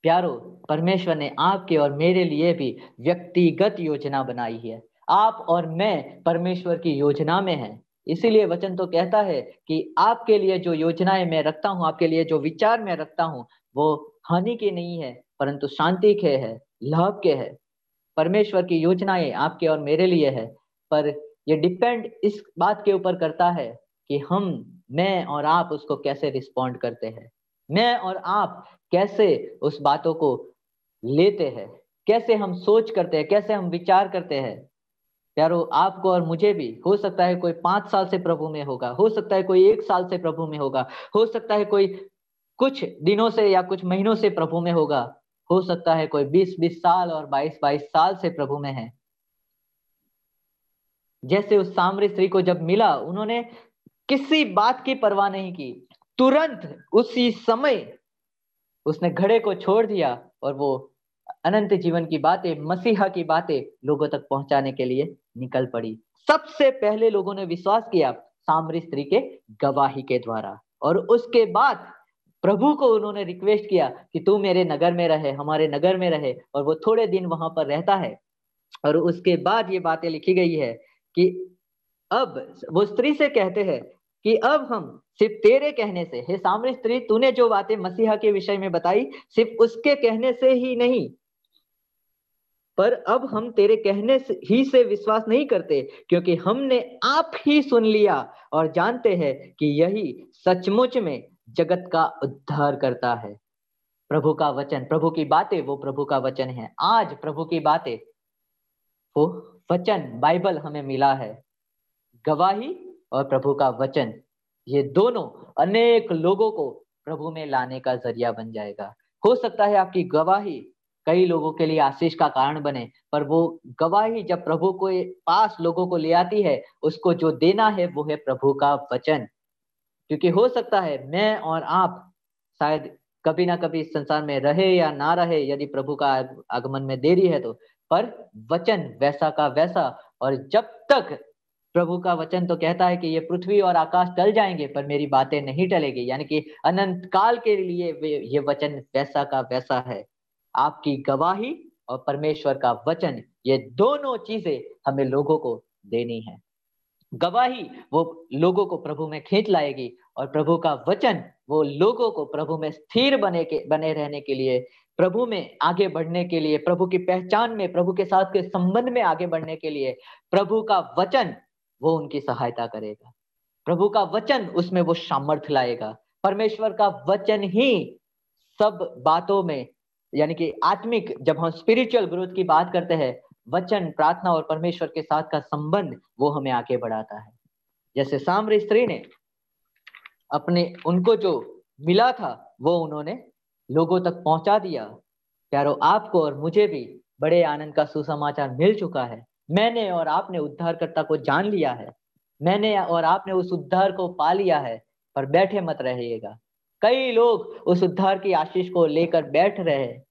S1: प्यारो परमेश्वर ने आपके और मेरे लिए भी व्यक्तिगत योजना बनाई है आप और मैं परमेश्वर की योजना में हैं इसीलिए वचन तो कहता है कि आपके लिए जो योजनाएं मैं रखता हूँ आपके लिए जो विचार मैं रखता हूँ वो हानि के नहीं है परंतु शांति के है लाभ के है परमेश्वर की योजनाएं आपके और मेरे लिए है पर ये डिपेंड इस बात के ऊपर करता है कि हम मैं और आप उसको कैसे रिस्पॉन्ड करते हैं मैं और आप कैसे उस बातों को लेते हैं कैसे हम सोच करते हैं कैसे हम विचार करते हैं प्यारो आपको और मुझे भी हो सकता है कोई पांच साल से प्रभु में होगा हो सकता है कोई एक साल से प्रभु में होगा हो सकता है कोई कुछ दिनों से या कुछ महीनों से प्रभु में होगा हो सकता है कोई बीस बीस साल और बाईस बाईस साल से प्रभु में है जैसे उस सामरी स्त्री को जब मिला उन्होंने किसी बात की परवाह नहीं की तुरंत उसी समय उसने घड़े को छोड़ दिया और वो अनंत जीवन की बातें मसीहा की बातें लोगों तक पहुंचाने के लिए निकल पड़ी सबसे पहले लोगों ने विश्वास किया सामरी स्त्री के गवाही के द्वारा और उसके बाद प्रभु को उन्होंने रिक्वेस्ट किया कि तू मेरे नगर में रहे हमारे नगर में रहे और वो थोड़े दिन वहां पर रहता है और उसके बाद ये बातें लिखी गई है कि अब वो स्त्री से कहते हैं कि अब हम सिर्फ तेरे कहने से हे सामरी स्त्री तूने जो बातें मसीहा के विषय में बताई सिर्फ उसके कहने से ही नहीं पर अब हम तेरे कहने से, ही से विश्वास नहीं करते क्योंकि हमने आप ही सुन लिया और जानते हैं कि यही सचमुच में जगत का उद्धार करता है प्रभु का वचन प्रभु की बातें वो प्रभु का वचन है आज प्रभु की बातें वो वचन बाइबल हमें मिला है गवाही और प्रभु का वचन ये दोनों अनेक लोगों को प्रभु में लाने का जरिया बन जाएगा हो सकता है आपकी गवाही कई लोगों के लिए आशीष का कारण बने पर वो गवाही जब प्रभु को पास लोगों को ले आती है उसको जो देना है वो है प्रभु का वचन क्योंकि हो सकता है मैं और आप शायद कभी ना कभी इस संसार में रहे या ना रहे यदि प्रभु का आगमन में देरी है तो पर वचन वैसा का वैसा और जब तक प्रभु का वचन तो कहता है कि ये पृथ्वी और आकाश टल जाएंगे पर मेरी बातें नहीं टलेगी यानी कि अनंत काल के लिए ये वचन वैसा का वैसा है आपकी गवाही और परमेश्वर का वचन ये दोनों चीजें हमें लोगों को देनी है गवाही वो लोगों को प्रभु में खींच लाएगी और प्रभु का वचन वो लोगों को प्रभु में स्थिर बने के बने रहने के लिए प्रभु में आगे बढ़ने के लिए प्रभु की पहचान में प्रभु के साथ के संबंध में आगे बढ़ने के लिए प्रभु का वचन वो उनकी सहायता करेगा प्रभु का वचन उसमें वो सामर्थ्य लाएगा परमेश्वर का वचन ही सब बातों में यानी कि आत्मिक जब हम स्पिरिचुअल ग्रोथ की बात करते हैं वचन प्रार्थना और परमेश्वर के साथ का संबंध वो हमें आगे बढ़ाता है जैसे साम्र स्त्री ने अपने उनको जो मिला था वो उन्होंने लोगों तक पहुंचा दिया प्यारो आपको और मुझे भी बड़े आनंद का सुसमाचार मिल चुका है मैंने और आपने उद्धारकर्ता को जान लिया है मैंने और आपने उस उद्धार को पा लिया है पर बैठे मत रहिएगा कई लोग उस उद्धार की आशीष को लेकर बैठ रहे हैं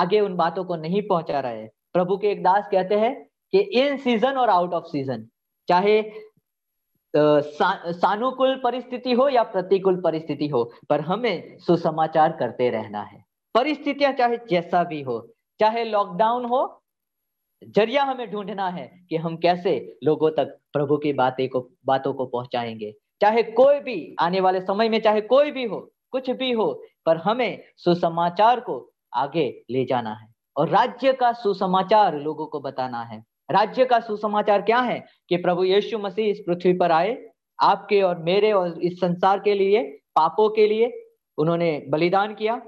S1: आगे उन बातों को नहीं पहुंचा रहे प्रभु के एक दास कहते हैं कि इन सीजन और आउट ऑफ सीजन चाहे सा, सानुकूल परिस्थिति हो या प्रतिकूल परिस्थिति हो पर हमें सुसमाचार करते रहना है परिस्थितियां चाहे जैसा भी हो चाहे लॉकडाउन हो जरिया हमें ढूंढना है कि हम कैसे लोगों तक प्रभु की बातें को बातों को पहुंचाएंगे चाहे कोई भी आने वाले समय में चाहे कोई भी हो कुछ भी हो पर हमें सुसमाचार को आगे ले जाना है और राज्य का सुसमाचार लोगों को बताना है राज्य का सुसमाचार क्या है कि प्रभु यीशु मसीह इस पृथ्वी पर आए आपके और मेरे और इस संसार के लिए पापों के लिए उन्होंने बलिदान किया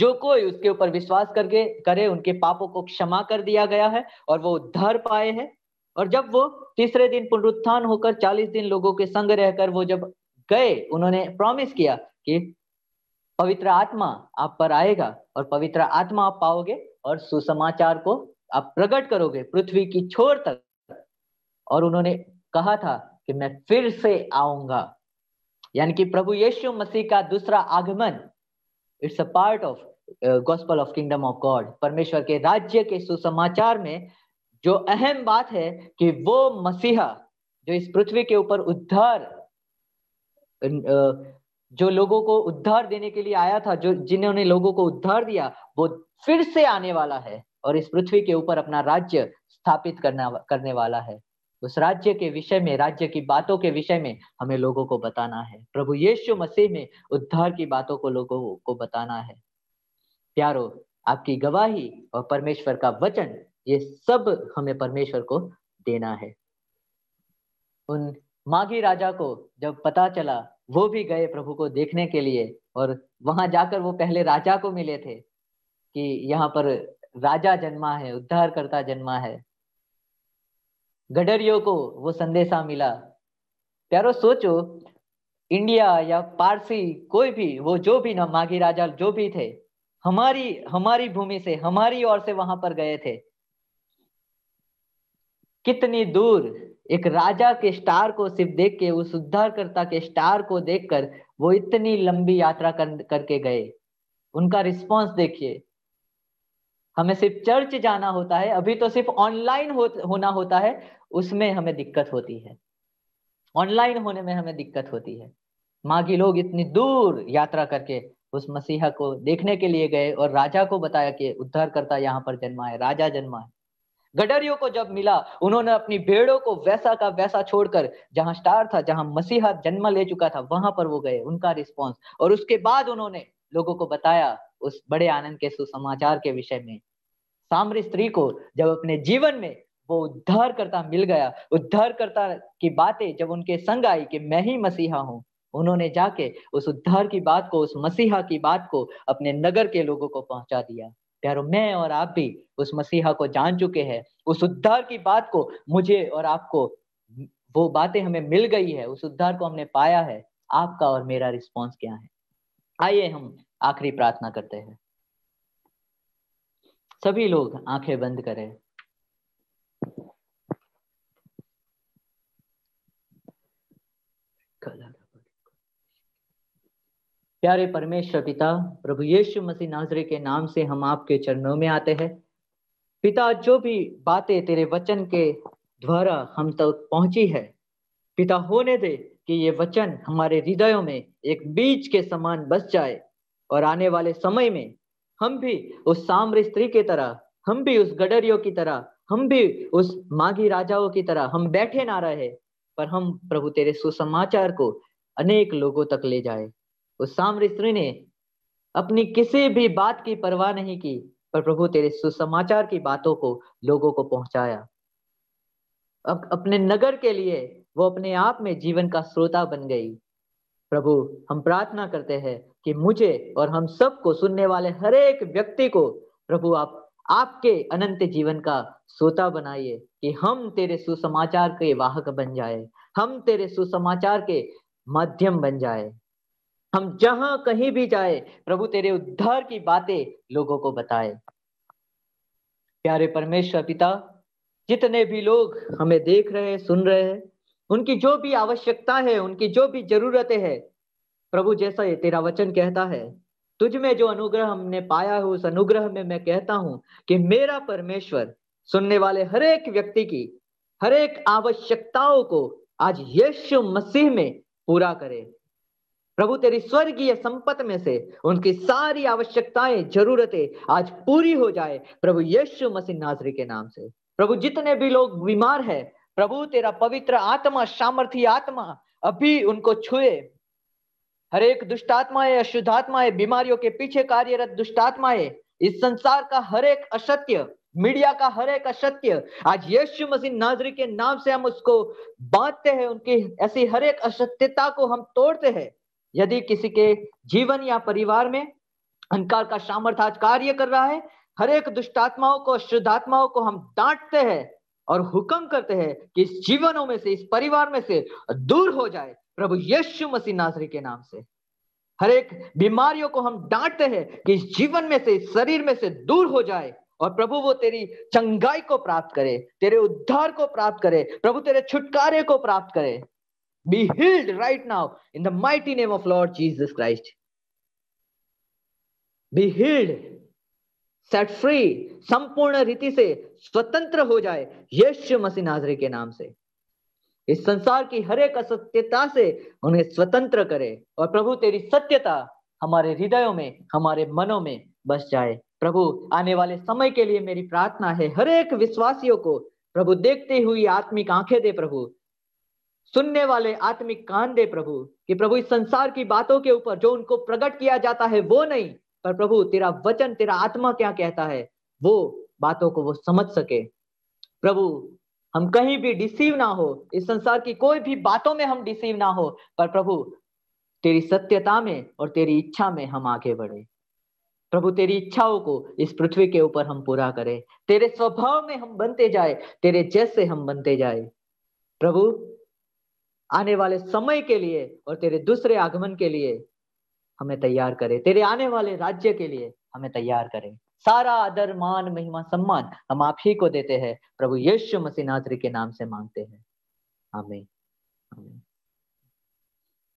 S1: जो कोई उसके ऊपर विश्वास करके करे उनके पापों को क्षमा कर दिया गया है और वो उद्धार पाए हैं और जब वो तीसरे दिन पुनरुत्थान होकर चालीस दिन लोगों के संग रहकर वो जब गए उन्होंने प्रॉमिस किया कि पवित्र आत्मा आप पर आएगा और पवित्र आत्मा आप पाओगे और सुसमाचार को आप प्रकट करोगे पृथ्वी की छोर तक और उन्होंने कहा था कि मैं फिर से आऊंगा यानी कि प्रभु यीशु मसीह का दूसरा आगमन it's a part of gospel of kingdom of God परमेश्वर के राज्य के सुसमाचार में जो अहम बात है कि वो मसीहा जो इस पृथ्वी के ऊपर उद्धार uh, जो लोगों को उद्धार देने के लिए आया था जो जिन्होंने लोगों को उद्धार दिया वो फिर से आने वाला है और इस पृथ्वी के ऊपर अपना राज्य स्थापित करना करने वाला है उस राज्य के विषय में राज्य की बातों के विषय में हमें लोगों को बताना है प्रभु यीशु मसीह में उद्धार की बातों को लोगों को बताना है प्यारो आपकी गवाही और परमेश्वर का वचन ये सब हमें परमेश्वर को देना है उन माघी राजा को जब पता चला वो भी गए प्रभु को देखने के लिए और वहां जाकर वो पहले राजा को मिले थे कि यहाँ पर राजा जन्मा है उद्धार करता जन्मा है गडरियों को वो संदेशा मिला प्यारो सोचो इंडिया या पारसी कोई भी वो जो भी ना माघी राजा जो भी थे हमारी हमारी भूमि से हमारी ओर से वहां पर गए थे कितनी दूर एक राजा के स्टार को सिर्फ देख के उस उद्धारकर्ता के स्टार को देखकर वो इतनी लंबी यात्रा कर, करके गए उनका रिस्पॉन्स देखिए हमें सिर्फ चर्च जाना होता है अभी तो सिर्फ ऑनलाइन हो, होना होता है उसमें हमें दिक्कत होती है ऑनलाइन होने में हमें दिक्कत होती है माँ की लोग इतनी दूर यात्रा करके उस मसीहा को देखने के लिए गए और राजा को बताया कि उद्धारकर्ता यहाँ पर जन्मा है राजा जन्मा है गडरियों को जब मिला उन्होंने अपनी भेड़ों को वैसा का वैसा छोड़कर जहां स्टार था जहां मसीहा जन्म ले चुका था वहां पर वो गए उनका रिस्पॉन्स और उसके बाद उन्होंने लोगों को बताया उस बड़े आनंद के सुसमाचार के विषय में सामरी स्त्री को जब अपने जीवन में वो उद्धार करता मिल गया उद्धार करता की बातें जब उनके संग आई कि मैं ही मसीहा हूं उन्होंने जाके उस उद्धार की बात को उस मसीहा की बात को अपने नगर के लोगों को पहुंचा दिया प्यारो मैं और आप भी उस मसीहा को जान चुके हैं उस उद्धार की बात को मुझे और आपको वो बातें हमें मिल गई है उस उद्धार को हमने पाया है आपका और मेरा रिस्पॉन्स क्या है आइए हम आखिरी प्रार्थना करते हैं सभी लोग आंखें बंद करें प्यारे परमेश्वर पिता प्रभु यीशु मसीह नाजरे के नाम से हम आपके चरणों में आते हैं पिता जो भी बातें तेरे वचन के द्वारा हम तक तो पहुंची है पिता होने दे कि ये वचन हमारे हृदयों में एक बीज के समान बस जाए और आने वाले समय में हम भी उस साम्र स्त्री की तरह हम भी उस गडरियों की तरह हम भी उस माघी राजाओं की तरह हम बैठे ना रहे पर हम प्रभु तेरे सुसमाचार को अनेक लोगों तक ले जाए उस सामरी स्त्री ने अपनी किसी भी बात की परवाह नहीं की पर प्रभु तेरे सुसमाचार की बातों को लोगों को पहुंचाया अब अपने नगर के लिए वो अपने आप में जीवन का श्रोता बन गई प्रभु हम प्रार्थना करते हैं कि मुझे और हम सबको सुनने वाले हर एक व्यक्ति को प्रभु आप आपके अनंत जीवन का श्रोता बनाइए कि हम तेरे सुसमाचार के वाहक बन जाए हम तेरे सुसमाचार के माध्यम बन जाए हम जहां कहीं भी जाए प्रभु तेरे उद्धार की बातें लोगों को बताए प्यारे परमेश्वर पिता जितने भी लोग हमें देख रहे हैं सुन रहे हैं उनकी जो भी आवश्यकता है उनकी जो भी जरूरतें है प्रभु जैसा ये तेरा वचन कहता है तुझ में जो अनुग्रह हमने पाया है उस अनुग्रह में मैं कहता हूं कि मेरा परमेश्वर सुनने वाले हर एक व्यक्ति की हर एक आवश्यकताओं को आज यीशु मसीह में पूरा करे प्रभु तेरी स्वर्गीय संपत्ति में से उनकी सारी आवश्यकताएं जरूरतें आज पूरी हो जाए प्रभु यीशु मसीह नाजरी के नाम से प्रभु जितने भी लोग बीमार है प्रभु तेरा पवित्र आत्मा सामर्थ्य आत्मा अभी उनको छुए हर एक दुष्टात्माएं अशुद्धात्माएं बीमारियों के पीछे कार्यरत दुष्टात्माएं इस संसार का हर एक असत्य मीडिया का हर एक असत्य आज यीशु मसीह नाजरी के नाम से हम उसको बांधते हैं उनकी ऐसी हर एक असत्यता को हम तोड़ते हैं यदि किसी के जीवन या परिवार में अहंकार का सामर्थ्य आज कार्य कर रहा है हरेक दुष्टात्माओं को शुद्धात्माओं को हम डांटते हैं और हुक्म करते हैं कि इस जीवनों में से इस परिवार में से दूर हो जाए प्रभु यीशु मसीह नासरी के नाम से हर एक बीमारियों को हम डांटते हैं कि इस जीवन में से इस शरीर में से दूर हो जाए और प्रभु वो तेरी चंगाई को प्राप्त करे तेरे उद्धार को प्राप्त करे प्रभु तेरे छुटकारे को प्राप्त करे be healed right now in the mighty name of Lord Jesus Christ. Be healed, set free, संपूर्ण रीति से स्वतंत्र हो जाए यीशु मसीह नाजरे के नाम से इस संसार की हर एक असत्यता से उन्हें स्वतंत्र करे और प्रभु तेरी सत्यता हमारे हृदयों में हमारे मनों में बस जाए प्रभु आने वाले समय के लिए मेरी प्रार्थना है हर एक विश्वासियों को प्रभु देखते हुए आत्मिक आंखें दे प्रभु सुनने वाले आत्मिक कान दे प्रभु कि प्रभु इस संसार की बातों के ऊपर जो उनको प्रकट किया जाता है वो नहीं पर प्रभु तेरा वचन तेरा आत्मा क्या कहता है वो बातों को वो समझ सके प्रभु हम कहीं भी डिसीव ना हो इस संसार की कोई भी बातों में हम डिसीव ना हो पर प्रभु तेरी सत्यता में और तेरी इच्छा में हम आगे बढ़े प्रभु तेरी इच्छाओं को इस पृथ्वी के ऊपर हम पूरा करें तेरे स्वभाव में हम बनते जाए तेरे जैसे हम बनते जाए प्रभु आने वाले समय के लिए और तेरे दूसरे आगमन के लिए हमें तैयार करे तेरे आने वाले राज्य के लिए हमें तैयार करे सारा आदर मान महिमा सम्मान हम आप ही को देते हैं प्रभु यीशु मसीह नाथरी के नाम से मांगते हैं हमें